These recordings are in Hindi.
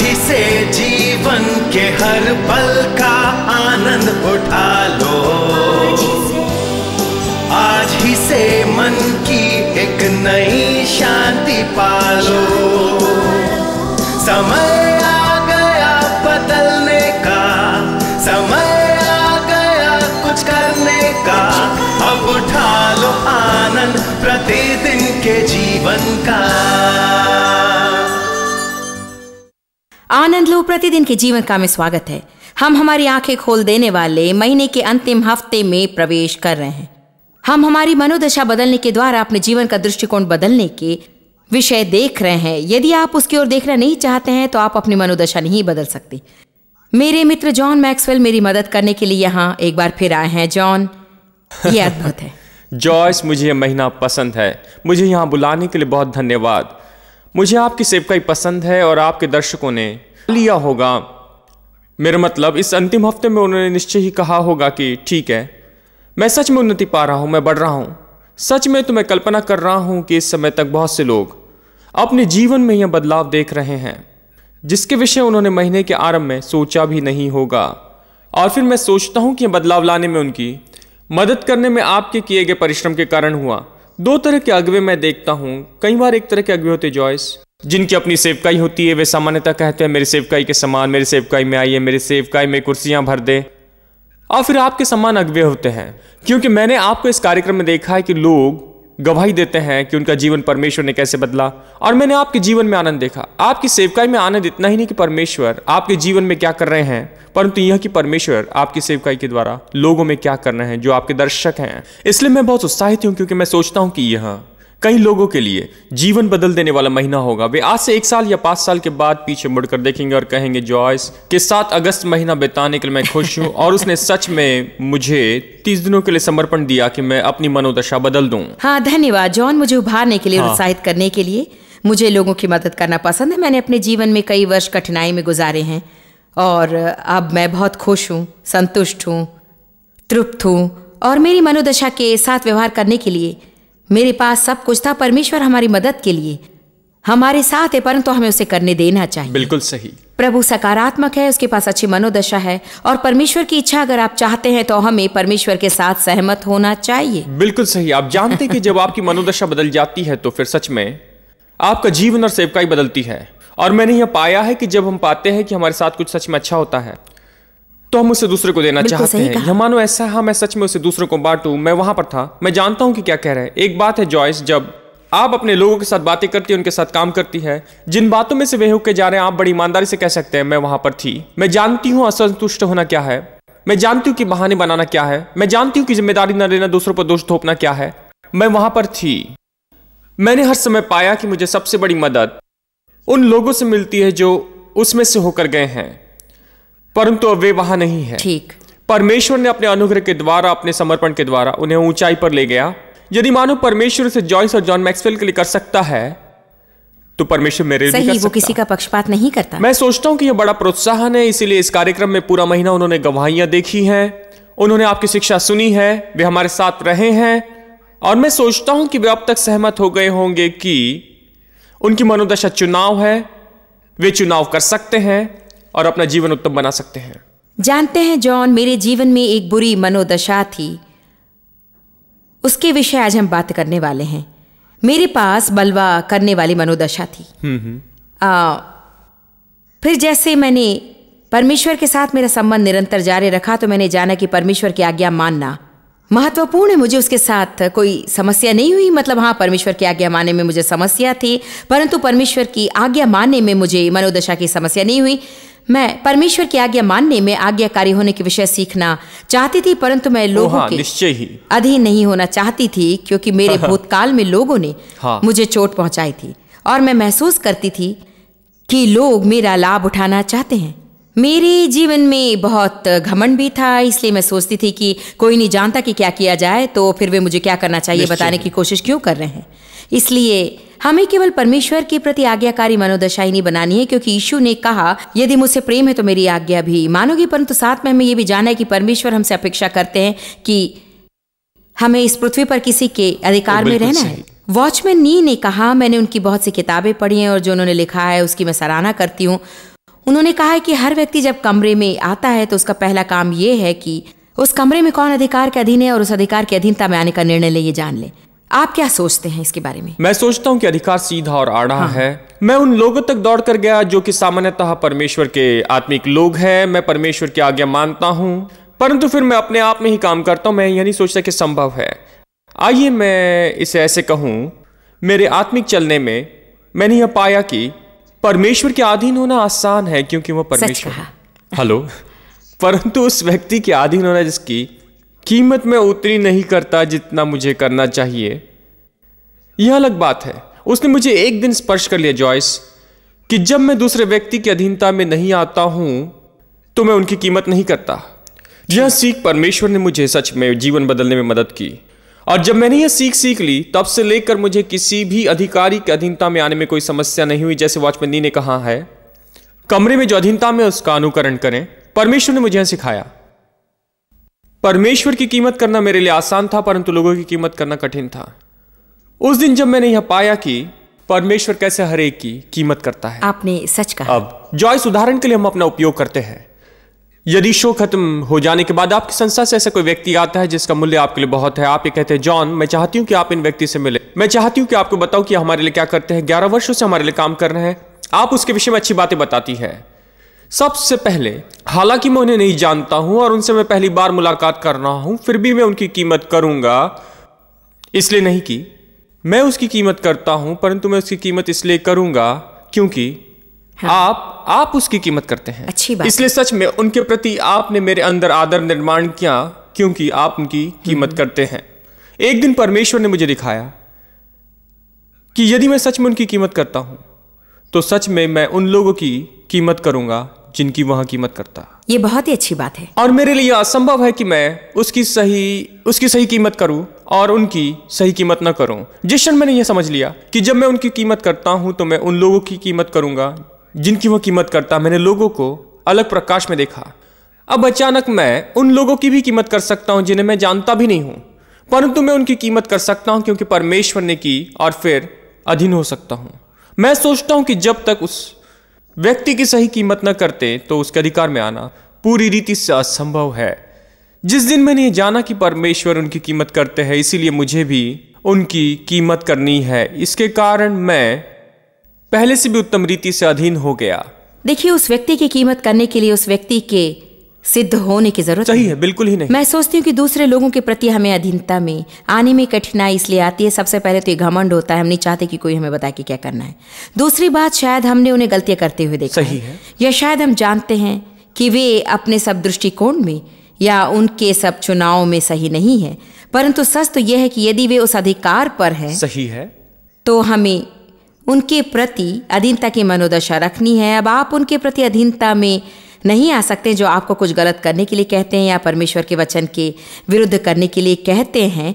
ही से जीवन के हर पल का आनंद उठा लो आज ही से मन की एक नई शांति पालो समय आनंद लो प्रतिदिन के जीवन का में स्वागत है हम हमारी आंखें खोल देने वाले महीने के अंतिम हफ्ते में प्रवेश कर रहे हैं हम हमारी मनोदशा बदलने के द्वारा अपने जीवन का दृष्टिकोण बदलने के विषय देख रहे हैं यदि आप उसकी ओर देखना नहीं चाहते हैं तो आप अपनी मनोदशा नहीं बदल सकते मेरे मित्र जॉन मैक्सवेल मेरी मदद करने के लिए यहाँ एक बार फिर आए हैं जॉन ये अद्भुत है जॉयस मुझे यह महीना पसंद है मुझे यहाँ बुलाने के लिए बहुत धन्यवाद मुझे आपकी सेवकाई पसंद है और आपके दर्शकों ने लिया होगा मेरा मतलब इस अंतिम हफ्ते में उन्होंने निश्चय ही कहा होगा कि ठीक है मैं सच में उन्नति पा रहा हूं मैं बढ़ रहा हूं सच में तो मैं कल्पना कर रहा हूं कि इस समय तक बहुत से लोग अपने जीवन में यह बदलाव देख रहे हैं जिसके विषय उन्होंने महीने के आरंभ में सोचा भी नहीं होगा और फिर मैं सोचता हूं कि बदलाव लाने में उनकी मदद करने में आपके किए गए परिश्रम के कारण हुआ दो तरह के अगवे मैं देखता हूं कई बार एक तरह के अगवे होते जॉयस जिनकी अपनी सेवकाई होती है वे सामान्यतः कहते हैं मेरी सेवकाई के समान मेरी सेवकाई में आइए मेरी सेवकाई में कुर्सियां भर दे और फिर आपके समान अगवे होते हैं क्योंकि मैंने आपको इस कार्यक्रम में देखा है कि लोग गवाही देते हैं कि उनका जीवन परमेश्वर ने कैसे बदला और मैंने आपके जीवन में आनंद देखा आपकी सेवकाई में आनंद इतना ही नहीं कि परमेश्वर आपके जीवन में क्या कर रहे हैं परंतु यह कि परमेश्वर आपकी सेवकाई के द्वारा लोगों में क्या कर रहे हैं जो आपके दर्शक हैं इसलिए मैं बहुत उत्साहित हूँ क्योंकि मैं सोचता हूँ कि यह कई लोगों के लिए जीवन बदल देने वाला महीना होगा वे आज से एक साल या पांच साल के बाद पीछे मुड़कर देखेंगे और कहेंगे जॉयस के साथ अगस्त महीना बिताने के लिए मैं खुश हूं और उसने सच में मुझे तीस दिनों के लिए समर्पण दिया कि मैं अपनी मनोदशा बदल दूं हाँ धन्यवाद जॉन मुझे उभारने के लिए हाँ। उत्साहित करने के लिए मुझे लोगों की मदद करना पसंद है मैंने अपने जीवन में कई वर्ष कठिनाई में गुजारे हैं और अब मैं बहुत खुश हूँ संतुष्ट हूँ तृप्त हूँ और मेरी मनोदशा के साथ व्यवहार करने के लिए मेरे पास सब कुछ था परमेश्वर हमारी मदद के लिए हमारे साथ है परंतु तो हमें उसे करने देना चाहिए बिल्कुल सही प्रभु सकारात्मक है उसके पास अच्छी मनोदशा है और परमेश्वर की इच्छा अगर आप चाहते हैं तो हमें परमेश्वर के साथ सहमत होना चाहिए बिल्कुल सही आप जानते कि जब आपकी मनोदशा बदल जाती है तो फिर सच में आपका जीवन और सेवकाई बदलती है और मैंने यह पाया है कि जब हम पाते हैं कि हमारे साथ कुछ सच में अच्छा होता है तो हम उसे दूसरे को देना चाहते हैं यह मानो ऐसा हाँ मैं सच में उसे दूसरे को बांटू मैं वहां पर था मैं जानता हूं कि क्या कह रहे हैं एक बात है जॉयस जब आप अपने लोगों के साथ बातें करती हैं उनके साथ काम करती हैं जिन बातों में से वे होकर जा रहे हैं आप बड़ी ईमानदारी से कह सकते हैं मैं वहां पर थी मैं जानती हूँ असंतुष्ट होना क्या है मैं जानती हूँ कि बहाने बनाना क्या है मैं जानती हूँ कि जिम्मेदारी न लेना दूसरों पर दोष थोपना क्या है मैं वहां पर थी मैंने हर समय पाया कि मुझे सबसे बड़ी मदद उन लोगों से मिलती है जो उसमें से होकर गए हैं परंतु वे वहां नहीं है ठीक परमेश्वर ने अपने अनुग्रह के द्वारा अपने समर्पण के द्वारा उन्हें ऊंचाई पर ले गया यदि मानो परमेश्वर से जॉयस और जॉन मैक्सवेल के लिए कर सकता है तो परमेश्वर मेरे सही, वो सकता। किसी का पक्षपात नहीं करता मैं सोचता हूँ कि यह बड़ा प्रोत्साहन है इसीलिए इस कार्यक्रम में पूरा महीना उन्होंने गवाहियां देखी हैं उन्होंने आपकी शिक्षा सुनी है वे हमारे साथ रहे हैं और मैं सोचता हूं कि वे अब तक सहमत हो गए होंगे कि उनकी मनोदशा चुनाव है वे चुनाव कर सकते हैं और अपना जीवन उत्तम बना सकते हैं जानते हैं जॉन मेरे जीवन में एक बुरी मनोदशा थी उसके विषय आज हम बात करने वाले हैं मेरे पास बलवा करने वाली मनोदशा थी हम्म, हम्म। आ, फिर जैसे मैंने परमेश्वर के साथ मेरा संबंध निरंतर जारी रखा तो मैंने जाना कि परमेश्वर की आज्ञा मानना महत्वपूर्ण है मुझे उसके साथ कोई समस्या नहीं हुई मतलब हाँ परमेश्वर की आज्ञा मानने में मुझे समस्या थी परंतु परमेश्वर की आज्ञा मानने में मुझे मनोदशा की समस्या नहीं हुई मैं परमेश्वर की आज्ञा मानने में आज्ञाकारी होने के विषय सीखना चाहती थी परंतु मैं लोगों हाँ, के निश्चय ही अधीन नहीं होना चाहती थी क्योंकि मेरे हाँ। भूतकाल में लोगों ने हाँ। मुझे चोट पहुंचाई थी और मैं महसूस करती थी कि लोग मेरा लाभ उठाना चाहते हैं मेरे जीवन में बहुत घमंड भी था इसलिए मैं सोचती थी कि कोई नहीं जानता कि क्या किया जाए तो फिर वे मुझे क्या करना चाहिए बताने की कोशिश क्यों कर रहे हैं इसलिए हमें केवल परमेश्वर के प्रति आज्ञाकारी मनोदशा ही नहीं बनानी है क्योंकि यीशु ने कहा यदि मुझसे प्रेम है तो मेरी आज्ञा भी मानोगी परंतु साथ में हमें यह भी जाना है कि परमेश्वर हमसे अपेक्षा करते हैं कि हमें इस पृथ्वी पर किसी के अधिकार में रहना है वॉचमैन नी ने कहा मैंने उनकी बहुत सी किताबें पढ़ी हैं और जो उन्होंने लिखा है उसकी मैं सराहना करती हूँ उन्होंने कहा है कि हर व्यक्ति जब कमरे में आता है तो उसका पहला काम ये है कि उस कमरे में कौन अधिकार के अधीन है और उस अधिकार की अधीनता में आने का निर्णय ले ये जान ले आप क्या सोचते हैं इसके बारे में मैं सोचता हूँ कि अधिकार सीधा और आड़ा हाँ। है मैं उन लोगों तक दौड़ कर गया जो कि सामान्यतः परमेश्वर के आत्मिक लोग हैं मैं परमेश्वर की आज्ञा मानता हूँ परंतु फिर मैं अपने आप में ही काम करता हूँ मैं यह नहीं सोचता कि संभव है आइए मैं इसे ऐसे कहूँ मेरे आत्मिक चलने में मैंने यह पाया कि परमेश्वर के अधीन होना आसान है क्योंकि वह परमेश्वर हेलो परंतु उस व्यक्ति के अधीन होना जिसकी कीमत मैं उतनी नहीं करता जितना मुझे करना चाहिए यह अलग बात है उसने मुझे एक दिन स्पर्श कर लिया जॉयस कि जब मैं दूसरे व्यक्ति की अधीनता में नहीं आता हूं तो मैं उनकी कीमत नहीं करता यह सीख परमेश्वर ने मुझे सच में जीवन बदलने में मदद की और जब मैंने यह सीख सीख ली तब से लेकर मुझे किसी भी अधिकारी की अधीनता में आने में कोई समस्या नहीं हुई जैसे वॉचमैनी ने कहा है कमरे में जो अधीनता में उसका अनुकरण करें परमेश्वर ने मुझे सिखाया परमेश्वर की कीमत करना मेरे लिए आसान था परंतु लोगों की कीमत करना कठिन था उस दिन जब मैंने यह पाया कि परमेश्वर कैसे हर एक की कीमत करता है आपने सच कहा अब जॉयस उदाहरण के लिए हम अपना उपयोग करते हैं यदि शो खत्म हो जाने के बाद आपकी संस्था से ऐसा कोई व्यक्ति आता है जिसका मूल्य आपके लिए बहुत है आप ये कहते हैं जॉन मैं चाहती हूँ कि आप इन व्यक्ति से मिले मैं चाहती हूँ कि आपको बताऊँ कि हमारे लिए क्या करते हैं ग्यारह वर्षों से हमारे लिए काम कर रहे हैं आप उसके विषय में अच्छी बातें बताती है सबसे पहले हालांकि मैं उन्हें नहीं जानता हूं और उनसे मैं पहली बार मुलाकात कर रहा हूं फिर भी मैं उनकी कीमत करूंगा इसलिए नहीं कि मैं उसकी कीमत करता हूं परंतु मैं उसकी कीमत इसलिए करूंगा क्योंकि हाँ। आप आप उसकी कीमत करते हैं अच्छी बात इसलिए सच में उनके प्रति आपने मेरे अंदर आदर निर्माण किया क्योंकि आप उनकी कीमत हम्म। करते हैं एक दिन परमेश्वर ने मुझे दिखाया कि यदि मैं सच में उनकी कीमत करता हूं तो सच में मैं उन लोगों की कीमत करूंगा जिनकी वहाँ कीमत करता ये बहुत ही अच्छी बात है और मेरे लिए असंभव है कि मैं उसकी सही उसकी सही कीमत करूं और उनकी सही कीमत न करूं जिस क्षण मैंने यह समझ लिया कि जब मैं उनकी कीमत करता हूं तो मैं उन लोगों की कीमत करूंगा जिनकी वह कीमत करता मैंने लोगों को अलग प्रकाश में देखा अब अचानक मैं उन लोगों की भी कीमत कर सकता हूं जिन्हें मैं जानता भी नहीं हूं परंतु मैं उनकी कीमत कर सकता हूं क्योंकि परमेश्वर ने की और फिर अधीन हो सकता हूं मैं सोचता हूं कि जब तक उस व्यक्ति की सही कीमत न करते तो उसके अधिकार में आना पूरी रीति से असंभव है जिस दिन मैंने जाना कि परमेश्वर उनकी कीमत करते हैं इसीलिए मुझे भी उनकी कीमत करनी है इसके कारण मैं पहले से भी उत्तम रीति से अधीन हो गया देखिए उस व्यक्ति की कीमत करने के लिए उस व्यक्ति के सिद्ध होने की जरूरत सही है बिल्कुल ही नहीं मैं सोचती हूँ कि दूसरे लोगों के प्रति हमें अधीनता में आने में कठिनाई इसलिए आती है सबसे पहले तो ये घमंड होता है हम नहीं चाहते कि कोई हमें बताए कि क्या करना है दूसरी बात शायद हमने उन्हें गलतियां करते हुए देखा सही है या शायद हम जानते हैं कि वे अपने सब दृष्टिकोण में या उनके सब चुनाव में सही नहीं है परंतु सच तो यह है कि यदि वे उस अधिकार पर है सही है तो हमें उनके प्रति अधीनता की मनोदशा रखनी है अब आप उनके प्रति अधीनता में नहीं आ सकते जो आपको कुछ गलत करने के लिए कहते हैं या परमेश्वर के वचन के विरुद्ध करने के लिए कहते हैं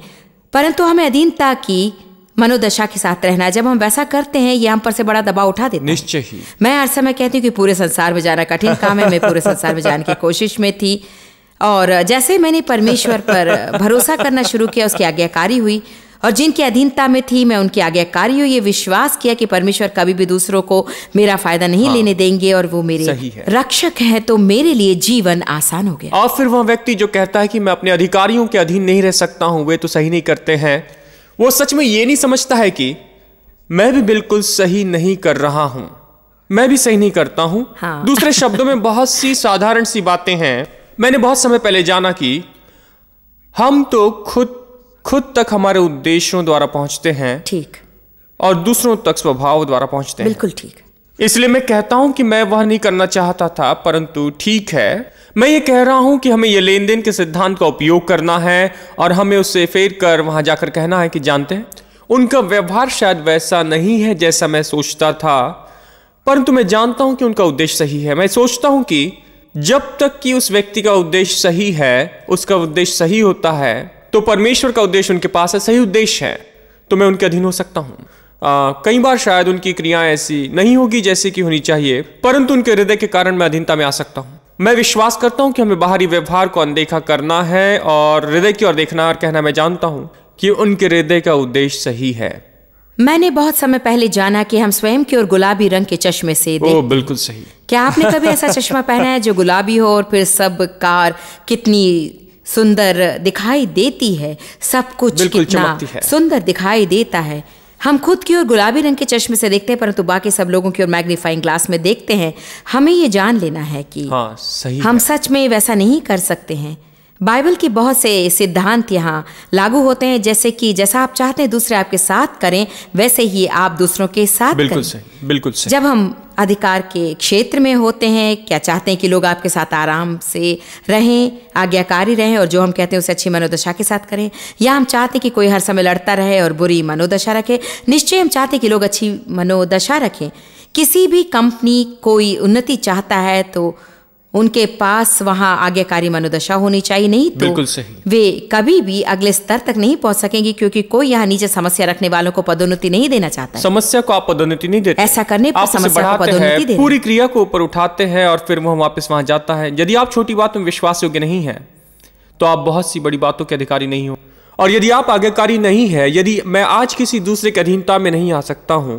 परंतु हमें अधीनता की मनोदशा के साथ रहना जब हम वैसा करते हैं ये हम पर से बड़ा दबाव उठा देते निश्चय ही मैं हर समय कहती हूँ कि पूरे संसार में जाना कठिन काम है मैं पूरे संसार में जाने की कोशिश में थी और जैसे मैंने परमेश्वर पर भरोसा करना शुरू किया उसकी आज्ञाकारी हुई और जिनकी अधीनता में थी मैं उनके आज्ञाकारी हूँ ये विश्वास किया कि परमेश्वर कभी भी दूसरों को मेरा फायदा नहीं हाँ, लेने देंगे और वो मेरे है। रक्षक है तो मेरे लिए जीवन आसान हो गया और फिर वह व्यक्ति जो कहता है कि मैं अपने अधिकारियों के अधीन नहीं रह सकता हूँ वे तो सही नहीं करते हैं वो सच में ये नहीं समझता है कि मैं भी बिल्कुल सही नहीं कर रहा हूं मैं भी सही नहीं करता हूं हाँ। दूसरे शब्दों में बहुत सी साधारण सी बातें हैं मैंने बहुत समय पहले जाना कि हम तो खुद खुद तक हमारे उद्देश्यों द्वारा पहुंचते हैं ठीक और दूसरों तक स्वभाव द्वारा पहुंचते हैं बिल्कुल ठीक इसलिए मैं कहता हूं कि मैं वह नहीं करना चाहता था परंतु ठीक है मैं ये कह रहा हूं कि हमें यह लेन देन के सिद्धांत का उपयोग करना है और हमें उससे फेर कर वहां जाकर कहना है कि जानते हैं उनका व्यवहार शायद वैसा नहीं है जैसा मैं सोचता था परंतु मैं जानता हूं कि उनका उद्देश्य सही है मैं सोचता हूं कि जब तक कि उस व्यक्ति का उद्देश्य सही है उसका उद्देश्य सही होता है तो परमेश्वर का उद्देश्य उनके पास है सही उद्देश्य है तो मैं उनके अधीन हो सकता हूँ कई बार शायद उनकी क्रियाएं ऐसी नहीं होगी जैसी कि होनी चाहिए परंतु उनके हृदय के कारण मैं अधीनता में आ सकता हूं मैं विश्वास करता हूं कि हमें बाहरी व्यवहार को अनदेखा करना है और हृदय की ओर देखना और कहना मैं जानता हूँ कि उनके हृदय का उद्देश्य सही है मैंने बहुत समय पहले जाना कि हम स्वयं की ओर गुलाबी रंग के चश्मे से ओ, बिल्कुल सही क्या आपने कभी ऐसा चश्मा पहना है जो गुलाबी हो और फिर सब कार कितनी सुंदर दिखाई देती है सब कुछ कितना सुंदर दिखाई देता है हम खुद की ओर गुलाबी रंग के चश्मे से देखते हैं परंतु बाकी सब लोगों की ओर मैग्नीफाइंग ग्लास में देखते हैं हमें ये जान लेना है कि हाँ, सही हम है। सच में वैसा नहीं कर सकते हैं बाइबल के बहुत से सिद्धांत यहाँ लागू होते हैं जैसे कि जैसा आप चाहते हैं दूसरे आपके साथ करें वैसे ही आप दूसरों के साथ बिल्कुल करें। से, बिल्कुल से। जब हम अधिकार के क्षेत्र में होते हैं क्या चाहते हैं कि लोग आपके साथ आराम से रहें आज्ञाकारी रहें और जो हम कहते हैं उसे अच्छी मनोदशा के साथ करें या हम चाहते हैं कि कोई हर समय लड़ता रहे और बुरी मनोदशा रखे निश्चय हम चाहते हैं कि लोग अच्छी मनोदशा रखें किसी भी कंपनी कोई उन्नति चाहता है तो उनके पास वहाँ आज्ञाकारी मनोदशा होनी चाहिए नहीं तो सही। वे कभी भी अगले स्तर तक नहीं पहुँच सकेंगे क्योंकि कोई यहाँ नीचे समस्या रखने वालों को पदोन्नति नहीं देना चाहता समस्या को आप पदोन्नति नहीं देते ऐसा करने पर समस्या को पदोन्नति पूरी क्रिया को ऊपर उठाते हैं और फिर वह वापस वहाँ जाता है यदि आप छोटी बात में विश्वास योग्य नहीं है तो आप बहुत सी बड़ी बातों के अधिकारी नहीं हो और यदि आप आज्ञाकारी नहीं है यदि मैं आज किसी दूसरे के अधीनता में नहीं आ सकता हूँ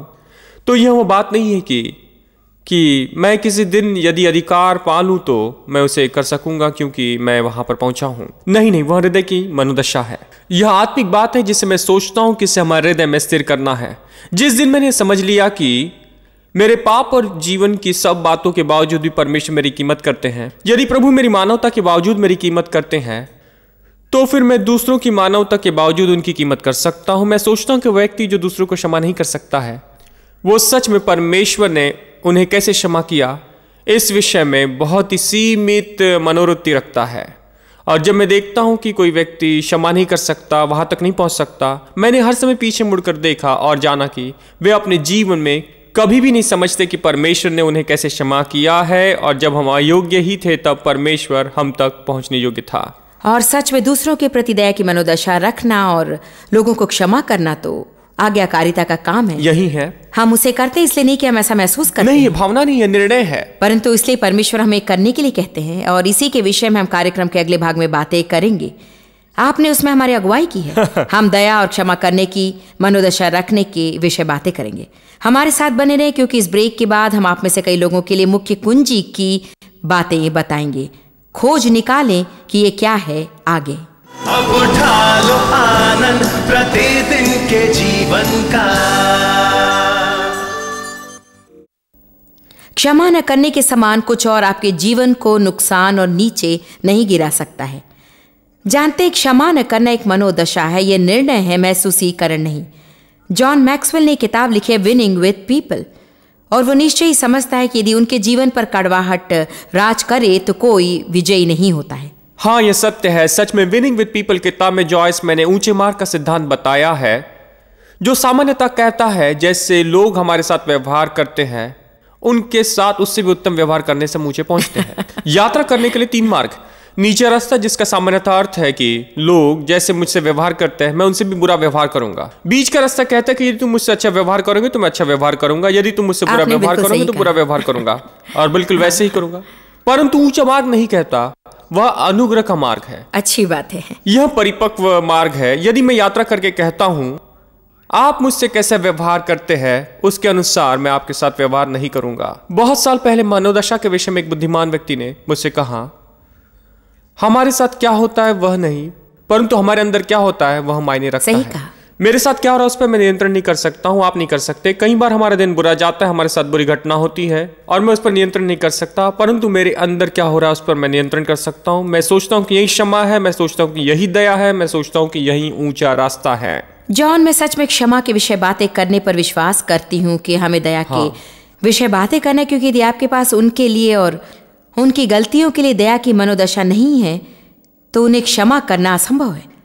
तो यह वो बात नहीं है कि कि मैं किसी दिन यदि अधिकार पा लूँ तो मैं उसे कर सकूंगा क्योंकि मैं वहां पर पहुंचा हूं नहीं नहीं वह हृदय की मनोदशा है यह आत्मिक बात है जिसे मैं सोचता हूं कि इसे हमारे हृदय में स्थिर करना है जिस दिन मैंने समझ लिया कि मेरे पाप और जीवन की सब बातों के बावजूद भी परमेश्वर मेरी कीमत करते हैं यदि प्रभु मेरी मानवता के बावजूद मेरी कीमत करते हैं तो फिर मैं दूसरों की मानवता के बावजूद उनकी कीमत कर सकता हूं मैं सोचता हूं कि व्यक्ति जो दूसरों को क्षमा नहीं कर सकता है वो सच में परमेश्वर ने उन्हें कैसे क्षमा किया इस विषय में बहुत ही सीमित मनोवृत्ति रखता है और जब मैं देखता हूँ कि कोई व्यक्ति क्षमा नहीं कर सकता वहाँ तक नहीं पहुँच सकता मैंने हर समय पीछे मुड़कर देखा और जाना कि वे अपने जीवन में कभी भी नहीं समझते कि परमेश्वर ने उन्हें कैसे क्षमा किया है और जब हम अयोग्य ही थे तब परमेश्वर हम तक पहुँचने योग्य था और सच में दूसरों के प्रति दया की मनोदशा रखना और लोगों को क्षमा करना तो आज्ञाकारिता का काम है यही है हम उसे करते इसलिए नहीं कि हम ऐसा महसूस करते नहीं भावना नहीं है निर्णय है परंतु इसलिए परमेश्वर हमें करने के लिए कहते हैं और इसी के विषय में हम कार्यक्रम के अगले भाग में बातें करेंगे आपने उसमें हमारी अगुवाई की है हम दया और क्षमा करने की मनोदशा रखने के विषय बातें करेंगे हमारे साथ बने रहें क्योंकि इस ब्रेक के बाद हम आप में से कई लोगों के लिए मुख्य कुंजी की बातें बताएंगे खोज निकालें कि ये क्या है आगे अब उठा लो आ... आनंद प्रतिदिन के जीवन का क्षमा न करने के समान कुछ और आपके जीवन को नुकसान और नीचे नहीं गिरा सकता है जानते क्षमा न करना एक मनोदशा है यह निर्णय है महसूसीकरण नहीं जॉन मैक्सवेल ने किताब लिखी है विनिंग विद पीपल और वो निश्चय ही समझता है कि यदि उनके जीवन पर कड़वाहट राज करे तो कोई विजयी नहीं होता है हाँ यह सत्य है सच में विनिंग विद पीपल किताब में जॉयस मैंने ऊंचे मार्ग का सिद्धांत बताया है जो सामान्यतः कहता है जैसे लोग हमारे साथ व्यवहार करते हैं उनके साथ उससे भी उत्तम व्यवहार करने से मुझे पहुंचते हैं यात्रा करने के लिए तीन मार्ग नीचे रास्ता जिसका सामान्यतः अर्थ है कि लोग जैसे मुझसे व्यवहार करते हैं मैं उनसे भी बुरा व्यवहार करूंगा बीच का रास्ता कहता है कि यदि तुम मुझसे अच्छा व्यवहार करोगे तो मैं अच्छा व्यवहार करूंगा यदि तुम मुझसे बुरा व्यवहार करोगे तो बुरा व्यवहार करूंगा और बिल्कुल वैसे ही करूंगा परंतु ऊंचा मार्ग नहीं कहता वह अनुग्रह का मार्ग है अच्छी बात है यह परिपक्व मार्ग है यदि मैं यात्रा करके कहता हूं आप मुझसे कैसे व्यवहार करते हैं उसके अनुसार मैं आपके साथ व्यवहार नहीं करूंगा बहुत साल पहले मनोदशा के विषय में एक बुद्धिमान व्यक्ति ने मुझसे कहा हमारे साथ क्या होता है वह नहीं परंतु हमारे अंदर क्या होता है वह मायने रखता सही है कहा। मेरे साथ क्या हो रहा है उस पर मैं नियंत्रण नहीं कर सकता हूँ आप नहीं कर सकते कई बार हमारा दिन बुरा जाता है हमारे साथ बुरी घटना होती है और मैं उस पर नियंत्रण नहीं कर सकता परंतु मेरे अंदर क्या हो रहा है उस पर मैं नियंत्रण कर सकता हूँ मैं सोचता हूँ कि यही क्षमा है मैं सोचता हूँ कि यही दया है मैं सोचता हूँ कि यही ऊंचा रास्ता है जॉन मैं सच में क्षमा के विषय बातें करने पर विश्वास करती हूँ कि हमें दया के हाँ। विषय बातें करना क्योंकि यदि आपके पास उनके लिए और उनकी गलतियों के लिए दया की मनोदशा नहीं है तो उन्हें क्षमा करना असंभव है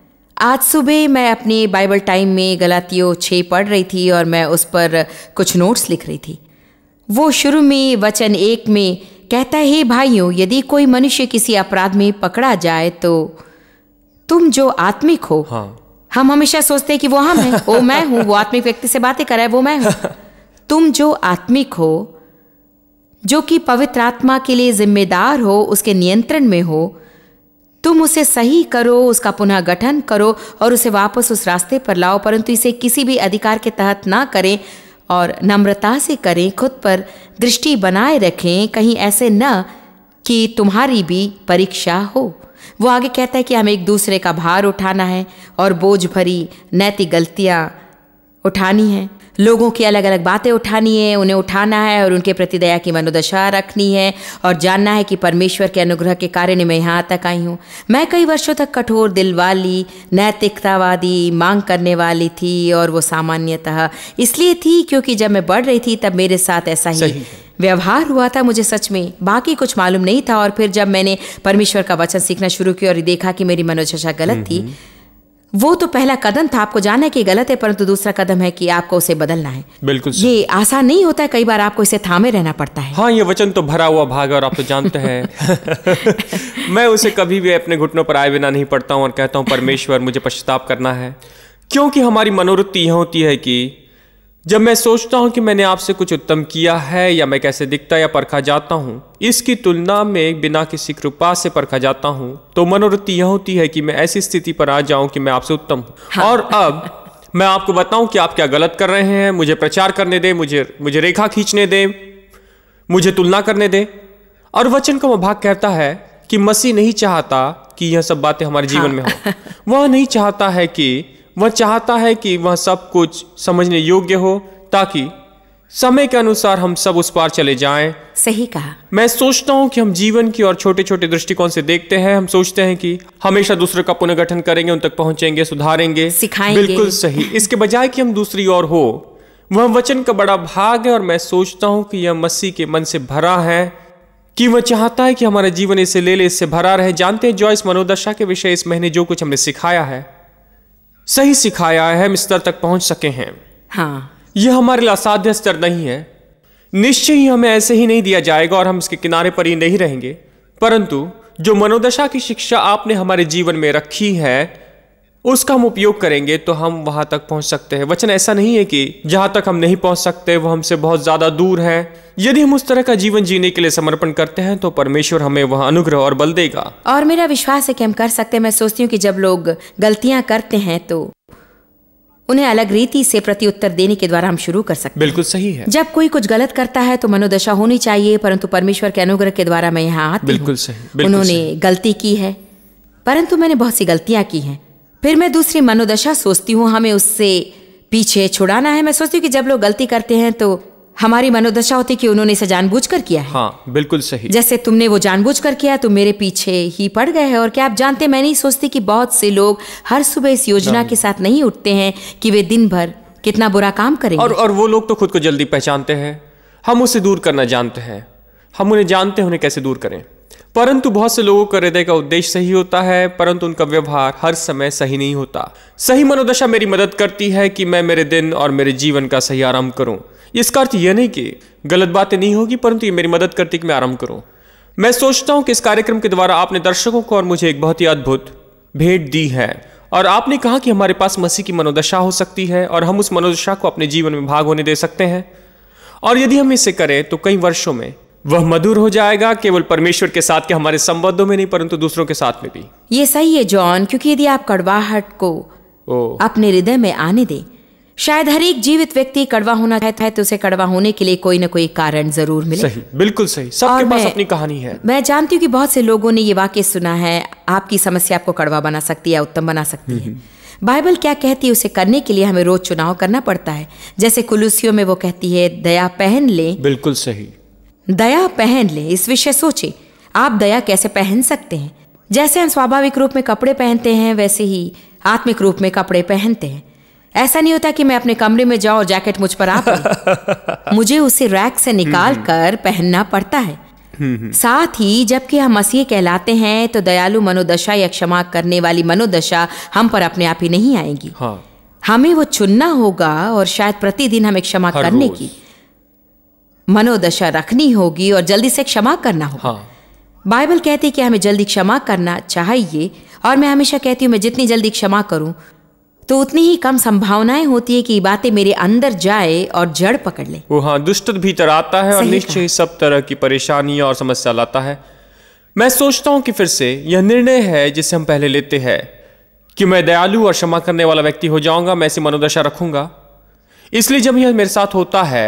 आज सुबह मैं अपने बाइबल टाइम में गलातियों छः पढ़ रही थी और मैं उस पर कुछ नोट्स लिख रही थी वो शुरू में वचन एक में कहता है भाइयों यदि कोई मनुष्य किसी अपराध में पकड़ा जाए तो तुम जो आत्मिक हो हाँ। हम हमेशा सोचते हैं कि वो हम हैं वो मैं हूँ वो आत्मिक व्यक्ति से बातें कर रहा है वो मैं हूँ तुम जो आत्मिक हो जो कि पवित्र आत्मा के लिए जिम्मेदार हो उसके नियंत्रण में हो तुम उसे सही करो उसका पुनः गठन करो और उसे वापस उस रास्ते पर लाओ परंतु इसे किसी भी अधिकार के तहत ना करें और नम्रता से करें खुद पर दृष्टि बनाए रखें कहीं ऐसे न कि तुम्हारी भी परीक्षा हो वो आगे कहता है कि हमें एक दूसरे का भार उठाना है और बोझ भरी नैतिक गलतियाँ उठानी हैं लोगों की अलग अलग बातें उठानी है उन्हें उठाना है और उनके प्रति दया की मनोदशा रखनी है और जानना है कि परमेश्वर के अनुग्रह के कारण मैं यहाँ तक आई हूँ मैं कई वर्षों तक कठोर दिल वाली नैतिकतावादी मांग करने वाली थी और वो सामान्यतः इसलिए थी क्योंकि जब मैं बढ़ रही थी तब मेरे साथ ऐसा ही व्यवहार हुआ था मुझे सच में बाकी कुछ मालूम नहीं था और फिर जब मैंने परमेश्वर का वचन सीखना शुरू किया और देखा कि मेरी मनोदशा गलत थी वो तो पहला कदम था आपको जाना है कि गलत है परंतु दूसरा कदम है कि आपको उसे बदलना है बिल्कुल ये आसान नहीं होता है कई बार आपको इसे थामे रहना पड़ता है हाँ ये वचन तो भरा हुआ भाग और आप तो जानते हैं मैं उसे कभी भी अपने घुटनों पर आए बिना नहीं पड़ता हूँ और कहता हूँ परमेश्वर मुझे पश्चाताप करना है क्योंकि हमारी मनोवृत्ति यह होती है कि जब मैं सोचता हूँ कि मैंने आपसे कुछ उत्तम किया है या मैं कैसे दिखता या परखा जाता हूँ इसकी तुलना में बिना किसी कृपा से परखा जाता हूँ तो मनोवृत्ति यह होती है कि मैं ऐसी स्थिति पर आ जाऊं कि मैं आपसे उत्तम हूँ हाँ। और अब मैं आपको बताऊं कि आप क्या गलत कर रहे हैं मुझे प्रचार करने दें मुझे मुझे रेखा खींचने दें मुझे तुलना करने दें और वचन का भाग कहता है कि मसीह नहीं चाहता कि यह सब बातें हमारे हाँ। जीवन में हो वह नहीं चाहता है कि वह चाहता है कि वह सब कुछ समझने योग्य हो ताकि समय के अनुसार हम सब उस पार चले जाएं। सही कहा मैं सोचता हूं कि हम जीवन की और छोटे छोटे दृष्टिकोण से देखते हैं हम सोचते हैं कि हमेशा दूसरे का पुनर्गठन करेंगे उन तक पहुंचेंगे सुधारेंगे सिखाएंगे बिल्कुल सही इसके बजाय कि हम दूसरी ओर हो वह वचन का बड़ा भाग है और मैं सोचता हूँ कि यह मसीह के मन से भरा है कि वह चाहता है कि हमारा जीवन इसे ले ले इससे भरा रहे जानते हैं जॉयस मनोदशा के विषय इस महीने जो कुछ हमने सिखाया है सही सिखाया है हम स्तर तक पहुंच सके हैं हाँ यह हमारे लिए असाध्य स्तर नहीं है निश्चय ही हमें ऐसे ही नहीं दिया जाएगा और हम इसके किनारे पर ही नहीं रहेंगे परंतु जो मनोदशा की शिक्षा आपने हमारे जीवन में रखी है उसका हम उपयोग करेंगे तो हम वहां तक पहुंच सकते हैं वचन ऐसा नहीं है कि जहां तक हम नहीं पहुंच सकते वो हमसे बहुत ज्यादा दूर है यदि हम उस तरह का जीवन जीने के लिए समर्पण करते हैं तो परमेश्वर हमें वह अनुग्रह और बल देगा और मेरा विश्वास है कि हम कर सकते हैं मैं सोचती हूँ कि जब लोग गलतियां करते हैं तो उन्हें अलग रीति से प्रति उत्तर देने के द्वारा हम शुरू कर सकते बिल्कुल सही है जब कोई कुछ गलत करता है तो मनोदशा होनी चाहिए परंतु परमेश्वर के अनुग्रह के द्वारा मैं यहाँ बिल्कुल सही उन्होंने गलती की है परंतु मैंने बहुत सी गलतियां की हैं फिर मैं दूसरी मनोदशा सोचती हूँ हमें उससे पीछे छुड़ाना है मैं सोचती हूँ कि जब लोग गलती करते हैं तो हमारी मनोदशा होती कि उन्होंने इसे जानबूझ कर किया है हाँ बिल्कुल सही जैसे तुमने वो जानबूझ कर किया तुम तो मेरे पीछे ही पड़ गए हैं और क्या आप जानते मैं नहीं सोचती कि बहुत से लोग हर सुबह इस योजना के साथ नहीं उठते हैं कि वे दिन भर कितना बुरा काम करें और और वो लोग तो खुद को जल्दी पहचानते हैं हम उसे दूर करना जानते हैं हम उन्हें जानते हैं उन्हें कैसे दूर करें परंतु बहुत से लोगों का हृदय का उद्देश्य सही होता है परंतु उनका व्यवहार हर समय सही नहीं होता सही मनोदशा मेरी मदद करती है कि मैं मेरे दिन और मेरे जीवन का सही आराम करूं इसका अर्थ यह नहीं कि गलत बातें नहीं होगी परंतु ये मेरी मदद करती कि मैं आराम करूं मैं सोचता हूं कि इस कार्यक्रम के द्वारा आपने दर्शकों को और मुझे एक बहुत ही अद्भुत भेंट दी है और आपने कहा कि हमारे पास मसीह की मनोदशा हो सकती है और हम उस मनोदशा को अपने जीवन में भाग होने दे सकते हैं और यदि हम इसे करें तो कई वर्षों में वह मधुर हो जाएगा केवल परमेश्वर के साथ के हमारे संबंधों में नहीं परंतु दूसरों के साथ में भी ये सही है जॉन क्योंकि यदि आप कड़वाहट को ओ। अपने हृदय में आने दें शायद हर एक जीवित व्यक्ति कड़वा होना चाहता है तो उसे कड़वा होने के लिए कोई ना कोई कारण जरूर मिले सही बिल्कुल सही सबके पास अपनी कहानी है मैं जानती हूँ कि बहुत से लोगों ने ये वाक्य सुना है आपकी समस्या आपको कड़वा बना सकती है उत्तम बना सकती है बाइबल क्या कहती है उसे करने के लिए हमें रोज चुनाव करना पड़ता है जैसे कुलूसियों में वो कहती है दया पहन ले बिल्कुल सही दया पहन ले इस विषय सोचे आप दया कैसे पहन सकते हैं जैसे हम स्वाभाविक रूप में कपड़े पहनते हैं वैसे ही आत्मिक रूप में कपड़े पहनते हैं ऐसा नहीं होता कि मैं अपने कमरे में जाऊं और जैकेट मुझ पर आप मुझे उसे रैक से निकाल हम्म। कर पहनना पड़ता है हम्म, हम्म। साथ ही जबकि हम मसीह कहलाते हैं तो दयालु मनोदशा या क्षमा करने वाली मनोदशा हम पर अपने आप ही नहीं आएगी हाँ। हमें वो चुनना होगा और शायद प्रतिदिन हमें क्षमा करने की मनोदशा रखनी होगी और जल्दी से क्षमा करना होगा हाँ। बाइबल कहती है कि हमें जल्दी क्षमा करना चाहिए और मैं हमेशा कहती हूँ मैं जितनी जल्दी क्षमा करूँ तो उतनी ही कम संभावनाएं होती है कि बातें मेरे अंदर जाए और जड़ पकड़ ले वो हाँ दुष्ट भीतर आता है और निश्चय सब तरह की परेशानी और समस्या लाता है मैं सोचता हूँ कि फिर से यह निर्णय है जिसे हम पहले लेते हैं कि मैं दयालु और क्षमा करने वाला व्यक्ति हो जाऊंगा मैं ऐसी मनोदशा रखूंगा इसलिए जब यह मेरे साथ होता है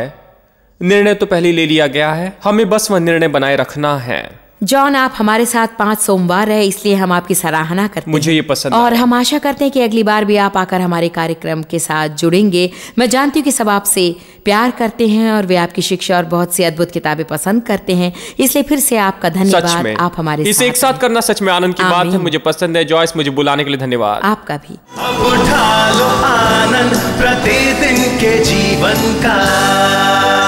निर्णय तो पहले ले लिया गया है हमें बस वह निर्णय बनाए रखना है जॉन आप हमारे साथ पांच सोमवार है इसलिए हम आपकी सराहना करते मुझे हैं। ये पसंद और हम आशा करते हैं कि अगली बार भी आप आकर हमारे कार्यक्रम के साथ जुड़ेंगे मैं जानती हूँ कि सब आपसे प्यार करते हैं और वे आपकी शिक्षा और बहुत सी अद्भुत किताबें पसंद करते हैं इसलिए फिर से आपका धन्यवाद आप हमारे इसे साथ एक साथ करना सच में आनंद की बात है मुझे पसंद है जॉयस मुझे बुलाने के लिए धन्यवाद आपका भी उठा लो आनंद प्रतिदिन के जीवन का